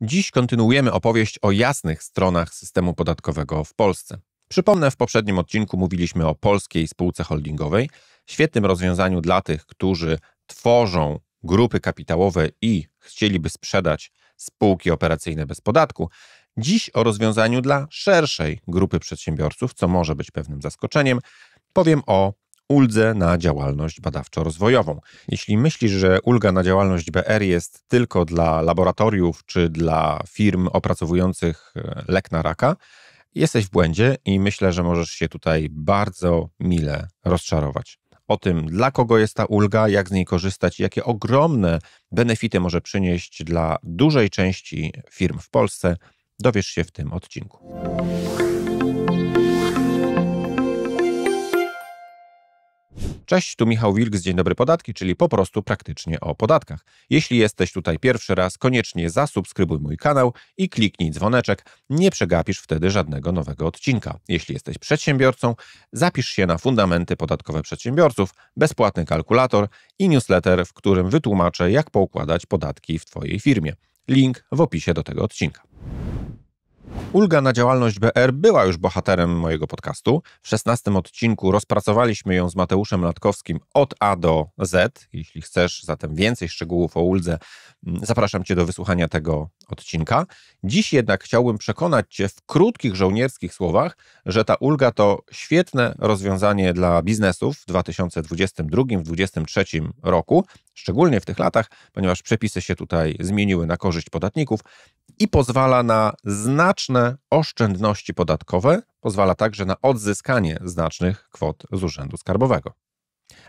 Dziś kontynuujemy opowieść o jasnych stronach systemu podatkowego w Polsce. Przypomnę, w poprzednim odcinku mówiliśmy o polskiej spółce holdingowej, świetnym rozwiązaniu dla tych, którzy tworzą grupy kapitałowe i chcieliby sprzedać spółki operacyjne bez podatku. Dziś o rozwiązaniu dla szerszej grupy przedsiębiorców, co może być pewnym zaskoczeniem, powiem o uldze na działalność badawczo-rozwojową. Jeśli myślisz, że ulga na działalność BR jest tylko dla laboratoriów czy dla firm opracowujących e, lek na raka, jesteś w błędzie i myślę, że możesz się tutaj bardzo mile rozczarować. O tym, dla kogo jest ta ulga, jak z niej korzystać, jakie ogromne benefity może przynieść dla dużej części firm w Polsce, dowiesz się w tym odcinku. Cześć, tu Michał Wilk z Dzień Dobry Podatki, czyli po prostu praktycznie o podatkach. Jeśli jesteś tutaj pierwszy raz, koniecznie zasubskrybuj mój kanał i kliknij dzwoneczek. Nie przegapisz wtedy żadnego nowego odcinka. Jeśli jesteś przedsiębiorcą, zapisz się na Fundamenty Podatkowe Przedsiębiorców, bezpłatny kalkulator i newsletter, w którym wytłumaczę, jak poukładać podatki w Twojej firmie. Link w opisie do tego odcinka. Ulga na działalność BR była już bohaterem mojego podcastu. W 16 odcinku rozpracowaliśmy ją z Mateuszem Latkowskim od A do Z. Jeśli chcesz zatem więcej szczegółów o uldze, mm, zapraszam Cię do wysłuchania tego odcinka. Dziś jednak chciałbym przekonać Cię w krótkich żołnierskich słowach, że ta ulga to świetne rozwiązanie dla biznesów w 2022-2023 roku, szczególnie w tych latach, ponieważ przepisy się tutaj zmieniły na korzyść podatników i pozwala na znaczne oszczędności podatkowe, pozwala także na odzyskanie znacznych kwot z Urzędu Skarbowego.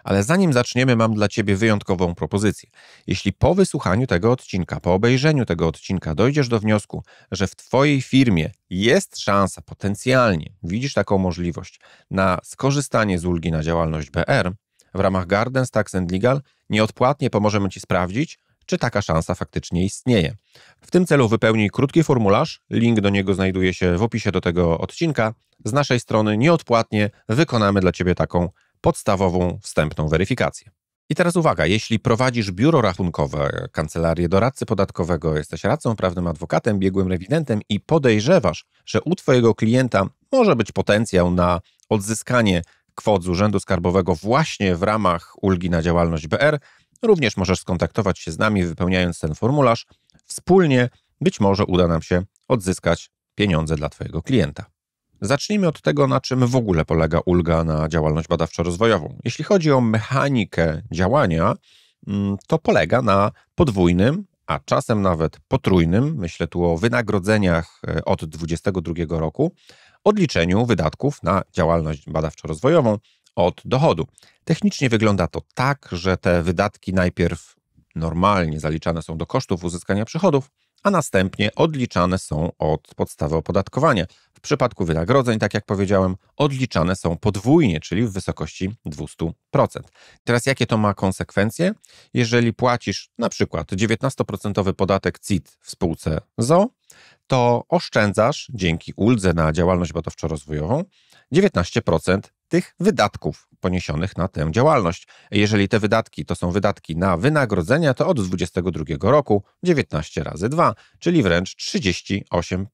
Ale zanim zaczniemy, mam dla Ciebie wyjątkową propozycję. Jeśli po wysłuchaniu tego odcinka, po obejrzeniu tego odcinka dojdziesz do wniosku, że w Twojej firmie jest szansa, potencjalnie widzisz taką możliwość na skorzystanie z ulgi na działalność BR, w ramach Gardens Tax and Legal nieodpłatnie pomożemy Ci sprawdzić, czy taka szansa faktycznie istnieje. W tym celu wypełnij krótki formularz, link do niego znajduje się w opisie do tego odcinka. Z naszej strony nieodpłatnie wykonamy dla Ciebie taką podstawową wstępną weryfikację. I teraz uwaga, jeśli prowadzisz biuro rachunkowe, kancelarię doradcy podatkowego, jesteś radcą prawnym, adwokatem, biegłym rewidentem i podejrzewasz, że u Twojego klienta może być potencjał na odzyskanie kwot z Urzędu Skarbowego właśnie w ramach ulgi na działalność BR, Również możesz skontaktować się z nami, wypełniając ten formularz. Wspólnie być może uda nam się odzyskać pieniądze dla Twojego klienta. Zacznijmy od tego, na czym w ogóle polega ulga na działalność badawczo-rozwojową. Jeśli chodzi o mechanikę działania, mm, to polega na podwójnym, a czasem nawet potrójnym, myślę tu o wynagrodzeniach e, od 2022 roku, odliczeniu wydatków na działalność badawczo-rozwojową od dochodu. Technicznie wygląda to tak, że te wydatki najpierw normalnie zaliczane są do kosztów uzyskania przychodów, a następnie odliczane są od podstawy opodatkowania. W przypadku wynagrodzeń, tak jak powiedziałem, odliczane są podwójnie, czyli w wysokości 200%. Teraz jakie to ma konsekwencje? Jeżeli płacisz na przykład 19% podatek CIT w spółce ZO, to oszczędzasz dzięki uldze na działalność badawczo-rozwojową 19% tych wydatków poniesionych na tę działalność. Jeżeli te wydatki to są wydatki na wynagrodzenia, to od 2022 roku 19 razy 2, czyli wręcz 38%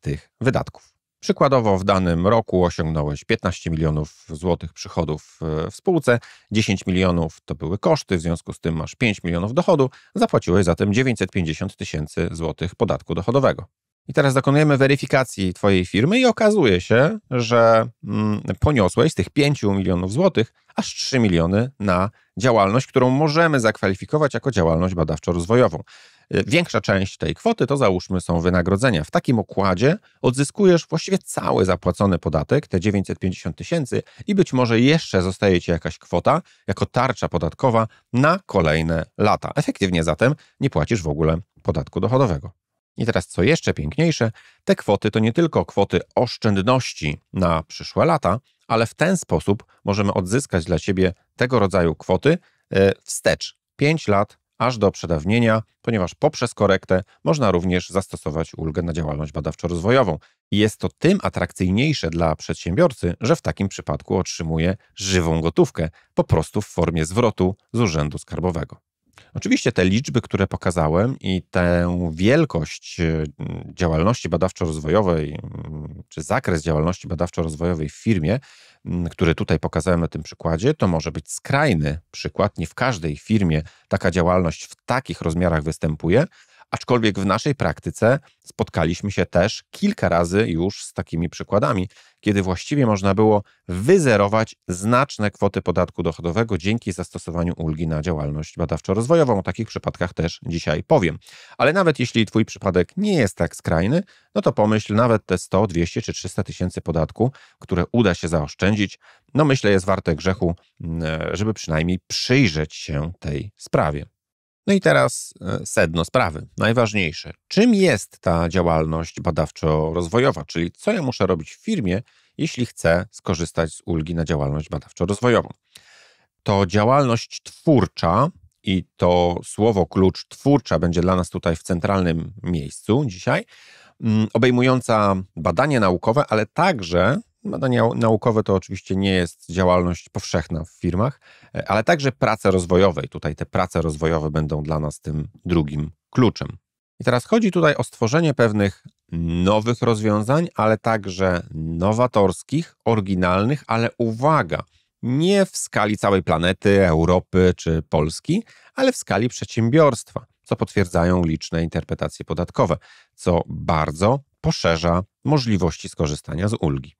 tych wydatków. Przykładowo w danym roku osiągnąłeś 15 milionów złotych przychodów e, w spółce, 10 milionów to były koszty, w związku z tym masz 5 milionów dochodu, zapłaciłeś zatem 950 tysięcy złotych podatku dochodowego. I teraz dokonujemy weryfikacji Twojej firmy i okazuje się, że mm, poniosłeś z tych 5 milionów złotych aż 3 miliony na działalność, którą możemy zakwalifikować jako działalność badawczo-rozwojową. Y, większa część tej kwoty to załóżmy są wynagrodzenia. W takim układzie odzyskujesz właściwie cały zapłacony podatek, te 950 tysięcy, i być może jeszcze zostaje ci jakaś kwota jako tarcza podatkowa na kolejne lata. Efektywnie zatem nie płacisz w ogóle podatku dochodowego. I teraz, co jeszcze piękniejsze, te kwoty to nie tylko kwoty oszczędności na przyszłe lata, ale w ten sposób możemy odzyskać dla siebie tego rodzaju kwoty e, wstecz 5 lat aż do przedawnienia, ponieważ poprzez korektę można również zastosować ulgę na działalność badawczo-rozwojową. Jest to tym atrakcyjniejsze dla przedsiębiorcy, że w takim przypadku otrzymuje żywą gotówkę, po prostu w formie zwrotu z urzędu skarbowego. Oczywiście te liczby, które pokazałem i tę wielkość e, działalności badawczo-rozwojowej, czy zakres działalności badawczo-rozwojowej w firmie, który tutaj pokazałem na tym przykładzie, to może być skrajny przykład. Nie w każdej firmie taka działalność w takich rozmiarach występuje, Aczkolwiek w naszej praktyce spotkaliśmy się też kilka razy już z takimi przykładami, kiedy właściwie można było wyzerować znaczne kwoty podatku dochodowego dzięki zastosowaniu ulgi na działalność badawczo-rozwojową. O takich przypadkach też dzisiaj powiem. Ale nawet jeśli Twój przypadek nie jest tak skrajny, no to pomyśl, nawet te 100, 200 czy 300 tysięcy podatku, które uda się zaoszczędzić, no myślę jest warte grzechu, mm, e, żeby przynajmniej przyjrzeć się tej sprawie. No i teraz e, sedno sprawy, najważniejsze. Czym jest ta działalność badawczo-rozwojowa, czyli co ja muszę robić w firmie, jeśli chcę skorzystać z ulgi na działalność badawczo-rozwojową? To działalność twórcza i to słowo klucz twórcza będzie dla nas tutaj w centralnym miejscu dzisiaj, mm, obejmująca badania naukowe, ale także Badania no naukowe to oczywiście nie jest działalność powszechna w firmach, e, ale także prace rozwojowe. I tutaj te prace rozwojowe będą dla nas tym drugim kluczem. I teraz chodzi tutaj o stworzenie pewnych nowych rozwiązań, ale także nowatorskich, oryginalnych, ale uwaga, nie w skali całej planety, Europy czy Polski, ale w skali przedsiębiorstwa, co potwierdzają liczne interpretacje podatkowe, co bardzo poszerza możliwości skorzystania z ulgi.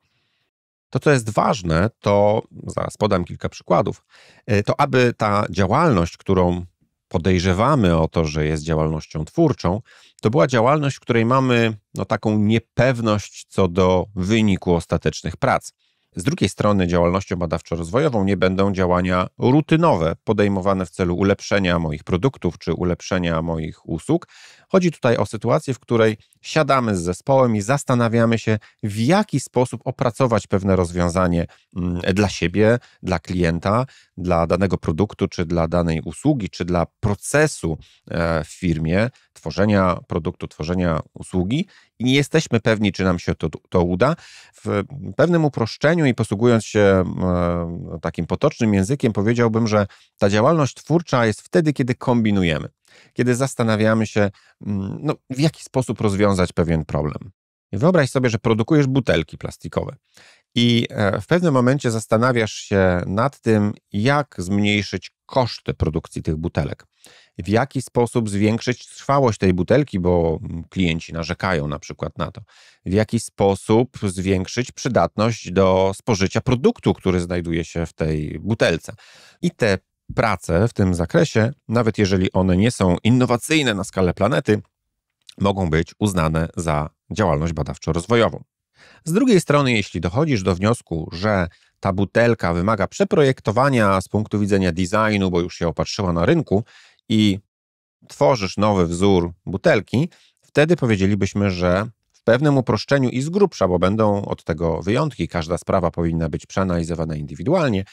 To, co jest ważne, to zaraz podam kilka przykładów, y, to aby ta działalność, którą podejrzewamy o to, że jest działalnością twórczą, to była działalność, w której mamy no, taką niepewność co do wyniku ostatecznych prac. Z drugiej strony działalnością badawczo-rozwojową nie będą działania rutynowe podejmowane w celu ulepszenia moich produktów czy ulepszenia moich usług. Chodzi tutaj o sytuację, w której siadamy z zespołem i zastanawiamy się, w jaki sposób opracować pewne rozwiązanie mm, dla siebie, dla klienta, dla danego produktu, czy dla danej usługi, czy dla procesu e, w firmie tworzenia produktu, tworzenia usługi i nie jesteśmy pewni, czy nam się to, to uda. W pewnym uproszczeniu i posługując się e, no, takim potocznym językiem, powiedziałbym, że ta działalność twórcza jest wtedy, kiedy kombinujemy, kiedy zastanawiamy się, mm, no, w jaki sposób rozwiązać pewien problem. Wyobraź sobie, że produkujesz butelki plastikowe i e, w pewnym momencie zastanawiasz się nad tym, jak zmniejszyć koszty produkcji tych butelek w jaki sposób zwiększyć trwałość tej butelki, bo klienci narzekają na przykład na to, w jaki sposób zwiększyć przydatność do spożycia produktu, który znajduje się w tej butelce. I te prace w tym zakresie, nawet jeżeli one nie są innowacyjne na skalę planety, mogą być uznane za działalność badawczo-rozwojową. Z drugiej strony, jeśli dochodzisz do wniosku, że ta butelka wymaga przeprojektowania z punktu widzenia designu, bo już się opatrzyła na rynku, i tworzysz nowy wzór butelki, wtedy powiedzielibyśmy, że w pewnym uproszczeniu i z grubsza, bo będą od tego wyjątki, każda sprawa powinna być przeanalizowana indywidualnie,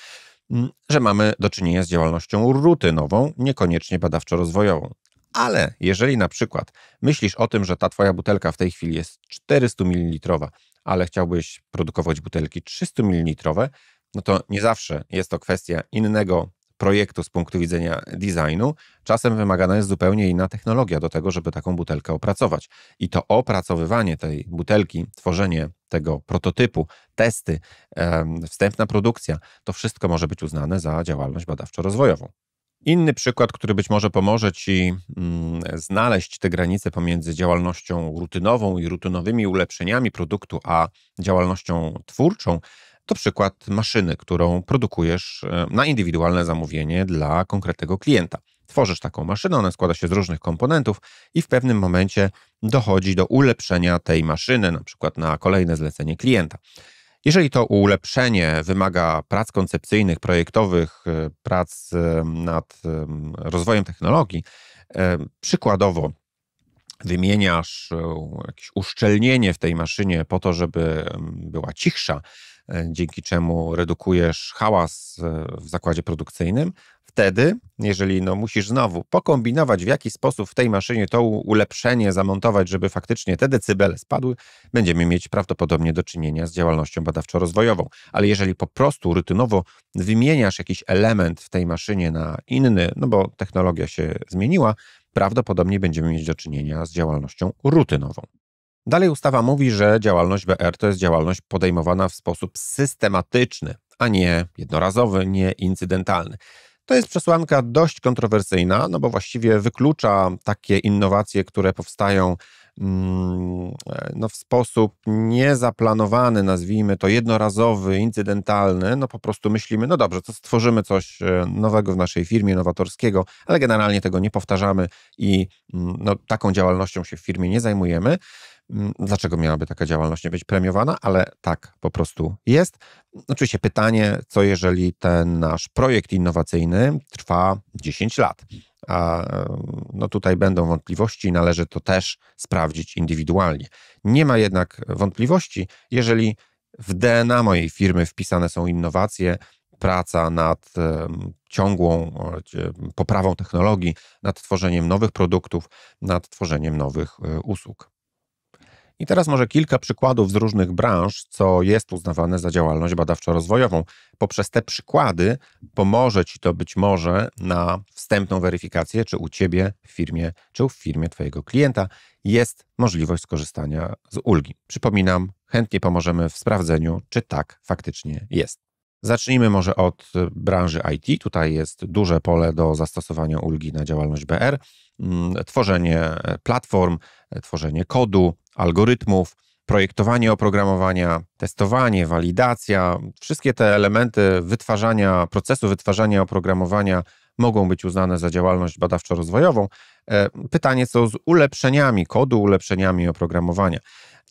mm, że mamy do czynienia z działalnością rutynową, niekoniecznie badawczo-rozwojową. Ale jeżeli na przykład myślisz o tym, że ta twoja butelka w tej chwili jest 400 ml, ale chciałbyś produkować butelki 300 ml, no to nie zawsze jest to kwestia innego projektu z punktu widzenia designu, czasem wymagana jest zupełnie inna technologia do tego, żeby taką butelkę opracować. I to opracowywanie tej butelki, tworzenie tego prototypu, testy, wstępna produkcja, to wszystko może być uznane za działalność badawczo-rozwojową. Inny przykład, który być może pomoże Ci mm, znaleźć te granice pomiędzy działalnością rutynową i rutynowymi ulepszeniami produktu, a działalnością twórczą, to przykład maszyny, którą produkujesz e, na indywidualne zamówienie dla konkretnego klienta. Tworzysz taką maszynę, ona składa się z różnych komponentów i w pewnym momencie dochodzi do ulepszenia tej maszyny, na przykład na kolejne zlecenie klienta. Jeżeli to ulepszenie wymaga prac koncepcyjnych, projektowych, e, prac e, nad rozwojem technologii, przykładowo wymieniasz jakieś uszczelnienie w tej maszynie po to, żeby była cichsza, E, dzięki czemu redukujesz hałas e, w zakładzie produkcyjnym. Wtedy, jeżeli no, musisz znowu pokombinować, w jaki sposób w tej maszynie to ulepszenie zamontować, żeby faktycznie te decybele spadły, będziemy mieć prawdopodobnie do czynienia z działalnością badawczo-rozwojową. Ale jeżeli po prostu rutynowo wymieniasz jakiś element w tej maszynie na inny, no bo technologia się zmieniła, prawdopodobnie będziemy mieć do czynienia z działalnością rutynową. Dalej ustawa mówi, że działalność BR to jest działalność podejmowana w sposób systematyczny, a nie jednorazowy, nie incydentalny. To jest przesłanka dość kontrowersyjna, no bo właściwie wyklucza takie innowacje, które powstają mm, e, no, w sposób niezaplanowany, nazwijmy to jednorazowy, incydentalny, no po prostu myślimy, no dobrze, to stworzymy coś e, nowego w naszej firmie, nowatorskiego, ale generalnie tego nie powtarzamy i mm, no, taką działalnością się w firmie nie zajmujemy. Mm, dlaczego miałaby taka działalność nie być premiowana, ale tak po prostu jest. Oczywiście pytanie, co jeżeli ten nasz projekt innowacyjny trwa 10 lat? A no tutaj będą wątpliwości, należy to też sprawdzić indywidualnie. Nie ma jednak wątpliwości, jeżeli w DNA mojej firmy wpisane są innowacje, praca nad ciągłą poprawą technologii, nad tworzeniem nowych produktów, nad tworzeniem nowych y, usług. I teraz może kilka przykładów z różnych branż, co jest uznawane za działalność badawczo-rozwojową. Poprzez te przykłady pomoże Ci to być może na wstępną weryfikację, czy u Ciebie w firmie, czy w firmie Twojego klienta jest możliwość skorzystania z ulgi. Przypominam, chętnie pomożemy w sprawdzeniu, czy tak faktycznie jest. Zacznijmy może od branży IT. Tutaj jest duże pole do zastosowania ulgi na działalność BR. Mm, tworzenie e, platform, e, tworzenie kodu, algorytmów, projektowanie oprogramowania, testowanie, walidacja, wszystkie te elementy wytwarzania, procesu wytwarzania oprogramowania mogą być uznane za działalność badawczo-rozwojową. E, pytanie, co z ulepszeniami kodu, ulepszeniami oprogramowania.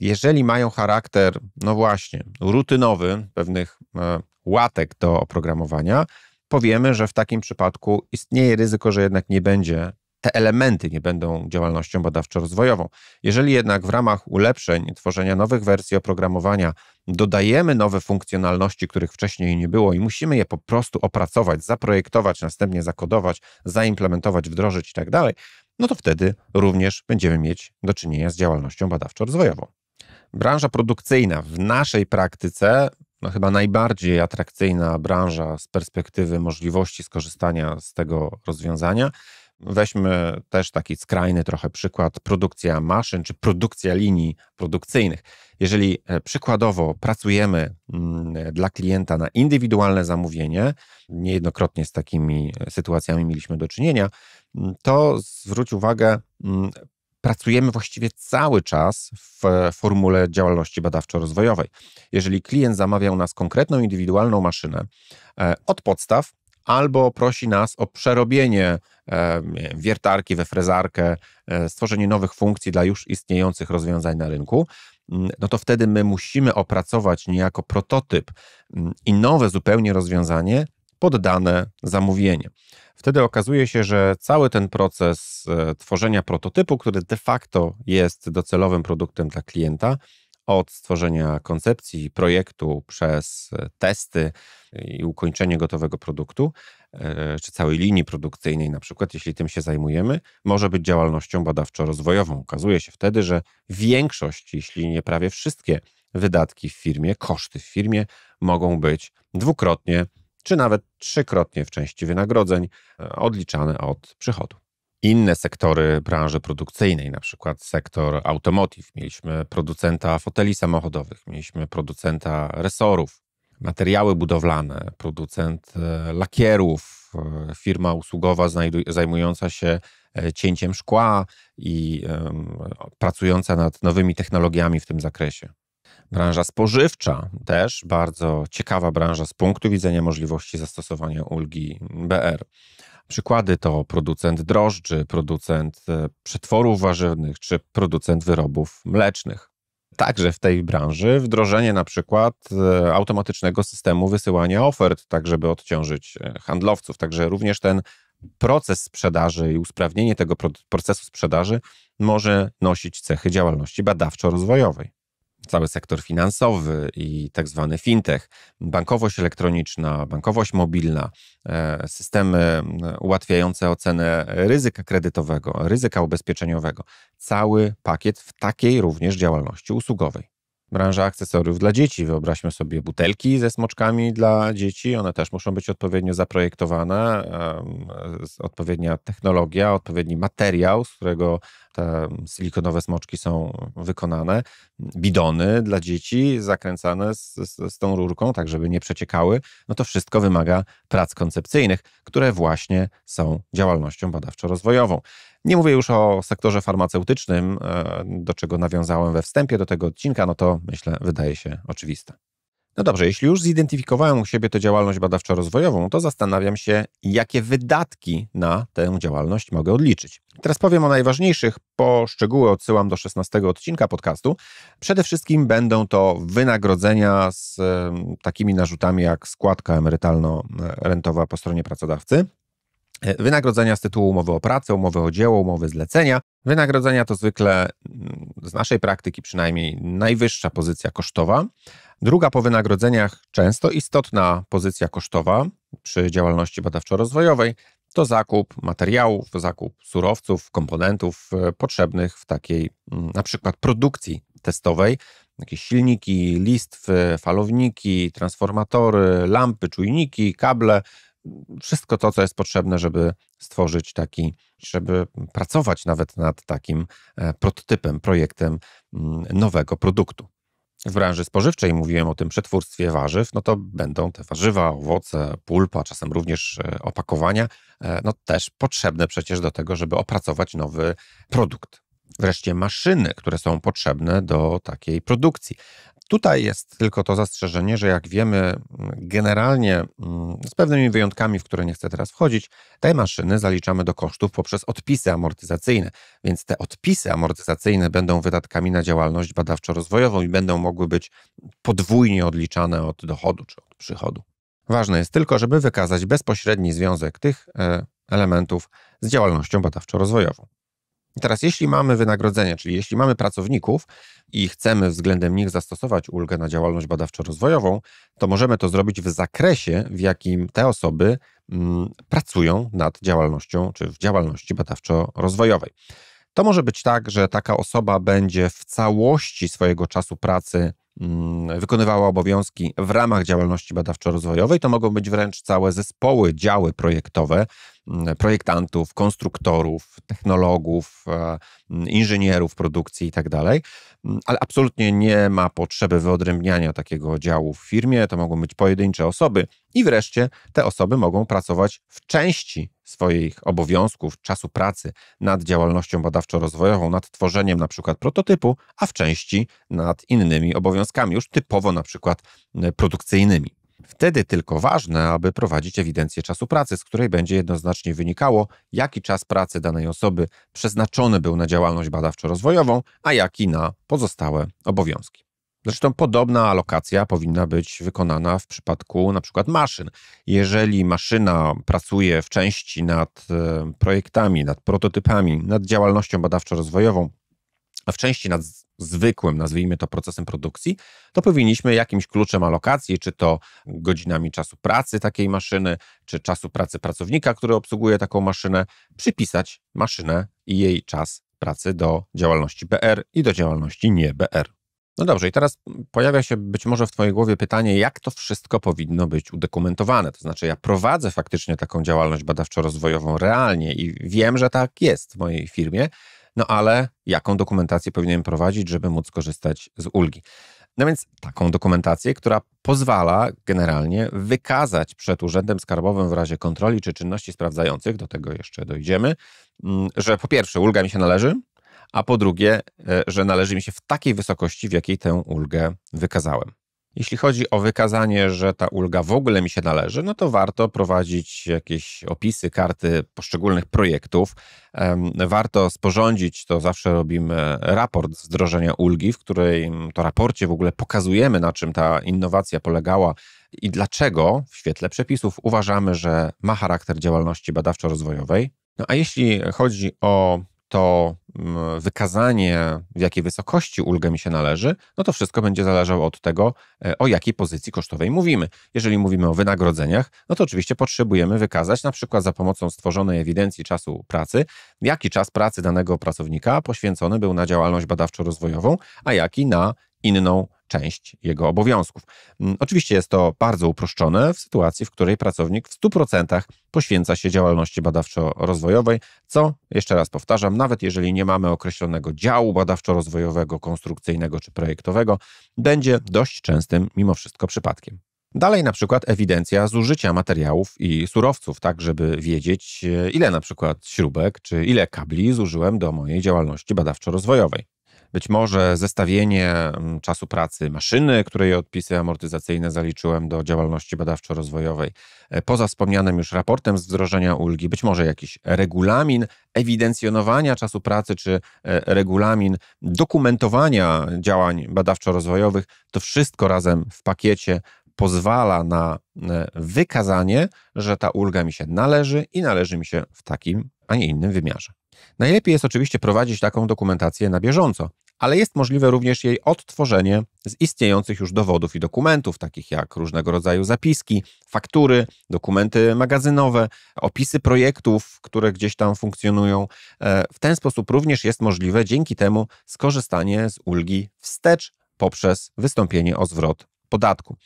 Jeżeli mają charakter, no właśnie, rutynowy, pewnych e, łatek do oprogramowania, powiemy, że w takim przypadku istnieje ryzyko, że jednak nie będzie te elementy nie będą działalnością badawczo-rozwojową. Jeżeli jednak w ramach ulepszeń, tworzenia nowych wersji oprogramowania dodajemy nowe funkcjonalności, których wcześniej nie było i musimy je po prostu opracować, zaprojektować, następnie zakodować, zaimplementować, wdrożyć itd., tak no to wtedy również będziemy mieć do czynienia z działalnością badawczo-rozwojową. Branża produkcyjna w naszej praktyce no chyba najbardziej atrakcyjna branża z perspektywy możliwości skorzystania z tego rozwiązania Weźmy też taki skrajny trochę przykład produkcja maszyn czy produkcja linii produkcyjnych. Jeżeli e, przykładowo pracujemy mm, dla klienta na indywidualne zamówienie, niejednokrotnie z takimi e, sytuacjami mieliśmy do czynienia, mm, to zwróć uwagę, mm, pracujemy właściwie cały czas w formule działalności badawczo-rozwojowej. Jeżeli klient zamawia u nas konkretną indywidualną maszynę, e, od podstaw albo prosi nas o przerobienie e, wiertarki we frezarkę, e, stworzenie nowych funkcji dla już istniejących rozwiązań na rynku, mm, no to wtedy my musimy opracować niejako prototyp mm, i nowe zupełnie rozwiązanie pod dane zamówienie. Wtedy okazuje się, że cały ten proces e, tworzenia prototypu, który de facto jest docelowym produktem dla klienta, od stworzenia koncepcji, projektu, przez e, testy i ukończenie gotowego produktu, e, czy całej linii produkcyjnej, na przykład, jeśli tym się zajmujemy, może być działalnością badawczo-rozwojową. Okazuje się wtedy, że większość, jeśli nie prawie wszystkie wydatki w firmie, koszty w firmie mogą być dwukrotnie czy nawet trzykrotnie w części wynagrodzeń e, odliczane od przychodu inne sektory branży produkcyjnej, na przykład sektor automotive. Mieliśmy producenta foteli samochodowych, mieliśmy producenta resorów, materiały budowlane, producent e, lakierów, e, firma usługowa zajmująca się e, cięciem szkła i um, pracująca nad nowymi technologiami w tym zakresie. Branża spożywcza też bardzo ciekawa branża z punktu widzenia możliwości zastosowania ulgi BR. Przykłady to producent drożdży, producent e, przetworów warzywnych czy producent wyrobów mlecznych. Także w tej branży wdrożenie na przykład e, automatycznego systemu wysyłania ofert, tak żeby odciążyć e, handlowców. Także również ten proces sprzedaży i usprawnienie tego procesu sprzedaży może nosić cechy działalności badawczo-rozwojowej cały sektor finansowy i tak zwany fintech, bankowość elektroniczna, bankowość mobilna, e, systemy e, ułatwiające ocenę ryzyka kredytowego, ryzyka ubezpieczeniowego. Cały pakiet w takiej również działalności usługowej branża akcesoriów dla dzieci. Wyobraźmy sobie butelki ze smoczkami dla dzieci. One też muszą być odpowiednio zaprojektowane, odpowiednia technologia, odpowiedni materiał, z którego te silikonowe smoczki są wykonane. Bidony dla dzieci zakręcane z, z, z tą rurką, tak żeby nie przeciekały. No to wszystko wymaga prac koncepcyjnych, które właśnie są działalnością badawczo-rozwojową. Nie mówię już o sektorze farmaceutycznym, e, do czego nawiązałem we wstępie do tego odcinka, no to myślę, wydaje się oczywiste. No dobrze, jeśli już zidentyfikowałem u siebie tę działalność badawczo-rozwojową, no to zastanawiam się, jakie wydatki na tę działalność mogę odliczyć. Teraz powiem o najważniejszych, po szczegóły odsyłam do 16 odcinka podcastu. Przede wszystkim będą to wynagrodzenia z takimi narzutami jak składka emerytalno-rentowa po stronie pracodawcy, E, wynagrodzenia z tytułu umowy o pracę, umowy o dzieło, umowy zlecenia. Wynagrodzenia to zwykle, mm, z naszej praktyki przynajmniej, najwyższa pozycja kosztowa. Druga po wynagrodzeniach, często istotna pozycja kosztowa przy działalności badawczo-rozwojowej to zakup materiałów, zakup surowców, komponentów e, potrzebnych w takiej mm, na przykład produkcji testowej. Jakieś silniki, listwy, falowniki, transformatory, lampy, czujniki, kable, wszystko to, co jest potrzebne, żeby stworzyć taki, żeby pracować nawet nad takim e, prototypem, projektem mm, nowego produktu. W branży spożywczej mówiłem o tym przetwórstwie warzyw, no to będą te warzywa, owoce, pulpa, czasem również e, opakowania, e, no też potrzebne przecież do tego, żeby opracować nowy produkt. Wreszcie maszyny, które są potrzebne do takiej produkcji. Tutaj jest tylko to zastrzeżenie, że jak wiemy, generalnie mm, z pewnymi wyjątkami, w które nie chcę teraz wchodzić, te maszyny zaliczamy do kosztów poprzez odpisy amortyzacyjne, więc te odpisy amortyzacyjne będą wydatkami na działalność badawczo-rozwojową i będą mogły być podwójnie odliczane od dochodu czy od przychodu. Ważne jest tylko, żeby wykazać bezpośredni związek tych e, elementów z działalnością badawczo-rozwojową. I teraz, jeśli mamy wynagrodzenie, czyli jeśli mamy pracowników i chcemy względem nich zastosować ulgę na działalność badawczo-rozwojową, to możemy to zrobić w zakresie, w jakim te osoby mm, pracują nad działalnością czy w działalności badawczo-rozwojowej. To może być tak, że taka osoba będzie w całości swojego czasu pracy mm, wykonywała obowiązki w ramach działalności badawczo-rozwojowej. To mogą być wręcz całe zespoły, działy projektowe, Mm, projektantów, konstruktorów, technologów, e, mm, inżynierów produkcji itd. Tak mm, ale absolutnie nie ma potrzeby wyodrębniania takiego działu w firmie. To mogą być pojedyncze osoby i wreszcie te osoby mogą pracować w części swoich obowiązków, czasu pracy nad działalnością badawczo-rozwojową, nad tworzeniem na przykład prototypu, a w części nad innymi obowiązkami, już typowo na przykład produkcyjnymi. Wtedy tylko ważne, aby prowadzić ewidencję czasu pracy, z której będzie jednoznacznie wynikało, jaki czas pracy danej osoby przeznaczony był na działalność badawczo-rozwojową, a jaki na pozostałe obowiązki. Zresztą podobna alokacja powinna być wykonana w przypadku na przykład maszyn. Jeżeli maszyna pracuje w części nad e, projektami, nad prototypami, nad działalnością badawczo-rozwojową, w części nad zwykłym, nazwijmy to procesem produkcji, to powinniśmy jakimś kluczem alokacji, czy to godzinami czasu pracy takiej maszyny, czy czasu pracy pracownika, który obsługuje taką maszynę, przypisać maszynę i jej czas pracy do działalności BR i do działalności nie BR. No dobrze, i teraz pojawia się być może w Twojej głowie pytanie, jak to wszystko powinno być udokumentowane. To znaczy, ja prowadzę faktycznie taką działalność badawczo-rozwojową realnie i wiem, że tak jest w mojej firmie, no ale jaką dokumentację powinienem prowadzić, żeby móc korzystać z ulgi. No więc taką dokumentację, która pozwala generalnie wykazać przed Urzędem Skarbowym w razie kontroli czy czynności sprawdzających, do tego jeszcze dojdziemy, mm, że po pierwsze ulga mi się należy, a po drugie, e, że należy mi się w takiej wysokości, w jakiej tę ulgę wykazałem. Jeśli chodzi o wykazanie, że ta ulga w ogóle mi się należy, no to warto prowadzić jakieś opisy, karty poszczególnych projektów. Warto sporządzić, to zawsze robimy raport z wdrożenia ulgi, w którym to raporcie w ogóle pokazujemy, na czym ta innowacja polegała i dlaczego w świetle przepisów uważamy, że ma charakter działalności badawczo-rozwojowej. No a jeśli chodzi o to mm, wykazanie, w jakiej wysokości ulgę mi się należy, no to wszystko będzie zależało od tego, e, o jakiej pozycji kosztowej mówimy. Jeżeli mówimy o wynagrodzeniach, no to oczywiście potrzebujemy wykazać, na przykład za pomocą stworzonej ewidencji czasu pracy, jaki czas pracy danego pracownika poświęcony był na działalność badawczo-rozwojową, a jaki na inną część jego obowiązków. Mm, oczywiście jest to bardzo uproszczone w sytuacji, w której pracownik w 100% poświęca się działalności badawczo-rozwojowej, co, jeszcze raz powtarzam, nawet jeżeli nie mamy określonego działu badawczo-rozwojowego, konstrukcyjnego czy projektowego, będzie dość częstym mimo wszystko przypadkiem. Dalej na przykład ewidencja zużycia materiałów i surowców, tak żeby wiedzieć e, ile na przykład śrubek czy ile kabli zużyłem do mojej działalności badawczo-rozwojowej. Być może zestawienie mm, czasu pracy maszyny, której odpisy amortyzacyjne zaliczyłem do działalności badawczo-rozwojowej, e, poza wspomnianym już raportem z wdrożenia ulgi, być może jakiś regulamin ewidencjonowania czasu pracy, czy e, regulamin dokumentowania działań badawczo-rozwojowych, to wszystko razem w pakiecie pozwala na e, wykazanie, że ta ulga mi się należy i należy mi się w takim, a nie innym wymiarze. Najlepiej jest oczywiście prowadzić taką dokumentację na bieżąco, ale jest możliwe również jej odtworzenie z istniejących już dowodów i dokumentów, takich jak różnego rodzaju zapiski, faktury, dokumenty magazynowe, opisy projektów, które gdzieś tam funkcjonują. E, w ten sposób również jest możliwe dzięki temu skorzystanie z ulgi wstecz poprzez wystąpienie o zwrot podatku.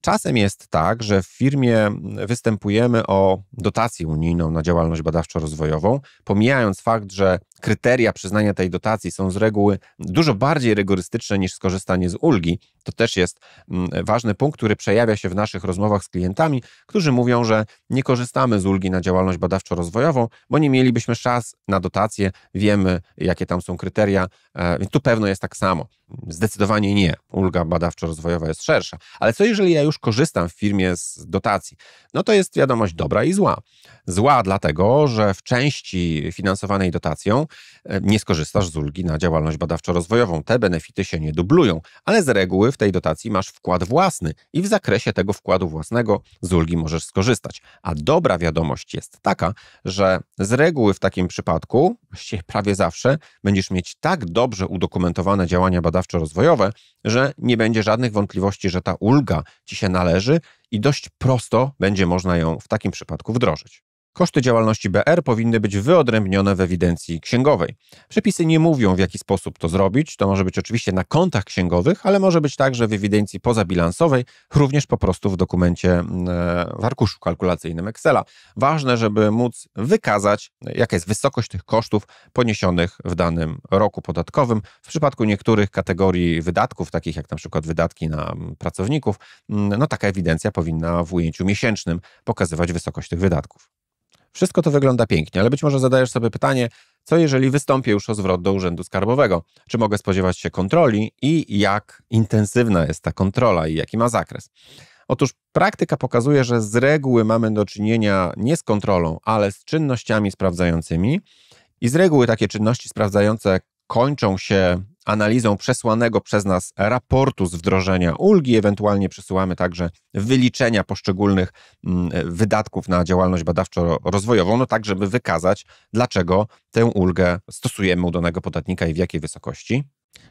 Czasem jest tak, że w firmie występujemy o dotację unijną na działalność badawczo-rozwojową, pomijając fakt, że kryteria przyznania tej dotacji są z reguły dużo bardziej rygorystyczne niż skorzystanie z ulgi. To też jest mm, ważny punkt, który przejawia się w naszych rozmowach z klientami, którzy mówią, że nie korzystamy z ulgi na działalność badawczo-rozwojową, bo nie mielibyśmy czasu na dotacje, wiemy jakie tam są kryteria, e, więc tu pewno jest tak samo. Zdecydowanie nie. Ulga badawczo-rozwojowa jest szersza. Ale co jeżeli ja już korzystam w firmie z dotacji? No to jest wiadomość dobra i zła. Zła dlatego, że w części finansowanej dotacją E, nie skorzystasz z ulgi na działalność badawczo-rozwojową. Te benefity się nie dublują, ale z reguły w tej dotacji masz wkład własny i w zakresie tego wkładu własnego z ulgi możesz skorzystać. A dobra wiadomość jest taka, że z reguły w takim przypadku, właściwie prawie zawsze, będziesz mieć tak dobrze udokumentowane działania badawczo-rozwojowe, że nie będzie żadnych wątpliwości, że ta ulga ci się należy i dość prosto będzie można ją w takim przypadku wdrożyć. Koszty działalności BR powinny być wyodrębnione w ewidencji księgowej. Przepisy nie mówią, w jaki sposób to zrobić. To może być oczywiście na kontach księgowych, ale może być także w ewidencji pozabilansowej, również po prostu w dokumencie mm, e, w arkuszu kalkulacyjnym Excela. Ważne, żeby móc wykazać, jaka jest wysokość tych kosztów poniesionych w danym roku podatkowym. W przypadku niektórych kategorii wydatków, takich jak na przykład wydatki na mm, pracowników, mm, no taka ewidencja powinna w ujęciu miesięcznym pokazywać wysokość tych wydatków. Wszystko to wygląda pięknie, ale być może zadajesz sobie pytanie, co jeżeli wystąpię już o zwrot do Urzędu Skarbowego? Czy mogę spodziewać się kontroli i jak intensywna jest ta kontrola i jaki ma zakres? Otóż praktyka pokazuje, że z reguły mamy do czynienia nie z kontrolą, ale z czynnościami sprawdzającymi. I z reguły takie czynności sprawdzające kończą się analizą przesłanego przez nas raportu z wdrożenia ulgi. Ewentualnie przesyłamy także wyliczenia poszczególnych mm, wydatków na działalność badawczo-rozwojową, no tak, żeby wykazać, dlaczego tę ulgę stosujemy u danego podatnika i w jakiej wysokości.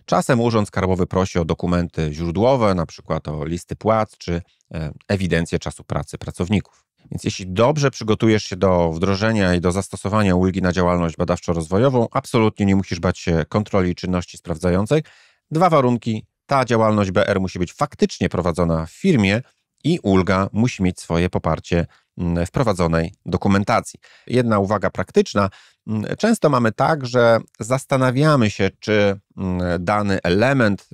Czasem Urząd Skarbowy prosi o dokumenty źródłowe, na przykład o listy płac czy e, ewidencję czasu pracy pracowników. Więc jeśli dobrze przygotujesz się do wdrożenia i do zastosowania ulgi na działalność badawczo-rozwojową, absolutnie nie musisz bać się kontroli czynności sprawdzającej. Dwa warunki. Ta działalność BR musi być faktycznie prowadzona w firmie i ulga musi mieć swoje poparcie mm, w prowadzonej dokumentacji. Jedna uwaga praktyczna. Mm, często mamy tak, że zastanawiamy się, czy mm, dany element,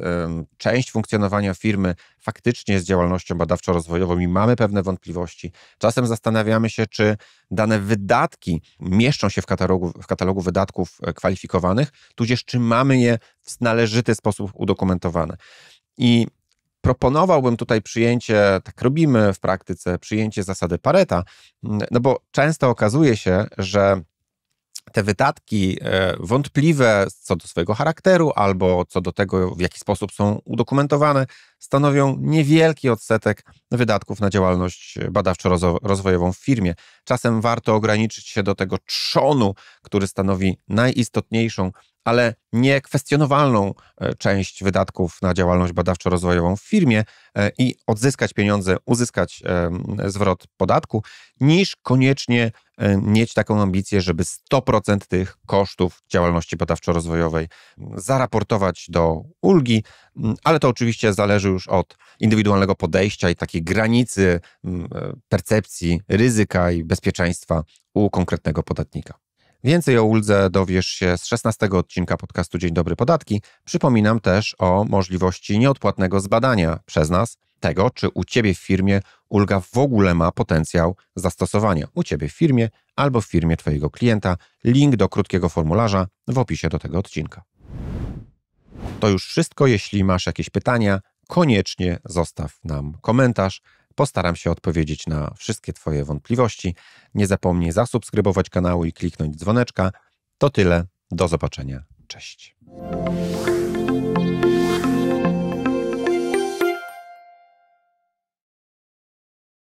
część funkcjonowania firmy faktycznie jest działalnością badawczo-rozwojową i mamy pewne wątpliwości. Czasem zastanawiamy się, czy dane wydatki mieszczą się w katalogu, w katalogu wydatków e, kwalifikowanych, tudzież czy mamy je w należyty sposób udokumentowane. I proponowałbym tutaj przyjęcie, tak robimy w praktyce, przyjęcie zasady Pareta, mm, no bo często okazuje się, że te wydatki e, wątpliwe co do swojego charakteru albo co do tego, w jaki sposób są udokumentowane, stanowią niewielki odsetek wydatków na działalność badawczo-rozwojową w firmie. Czasem warto ograniczyć się do tego trzonu, który stanowi najistotniejszą, ale niekwestionowalną e, część wydatków na działalność badawczo-rozwojową w firmie e, i odzyskać pieniądze, uzyskać zwrot podatku, niż koniecznie E, mieć taką ambicję, żeby 100% tych kosztów działalności badawczo-rozwojowej zaraportować do ulgi, mm, ale to oczywiście zależy już od indywidualnego podejścia i takiej granicy mm, e, percepcji ryzyka i bezpieczeństwa u konkretnego podatnika. Więcej o uldze dowiesz się z 16 odcinka podcastu Dzień Dobry Podatki. Przypominam też o możliwości nieodpłatnego zbadania przez nas tego, czy u Ciebie w firmie ulga w ogóle ma potencjał zastosowania u Ciebie w firmie albo w firmie Twojego klienta. Link do krótkiego formularza w opisie do tego odcinka. To już wszystko. Jeśli masz jakieś pytania, koniecznie zostaw nam komentarz. Postaram się odpowiedzieć na wszystkie Twoje wątpliwości. Nie zapomnij zasubskrybować kanału i kliknąć dzwoneczka. To tyle. Do zobaczenia. Cześć.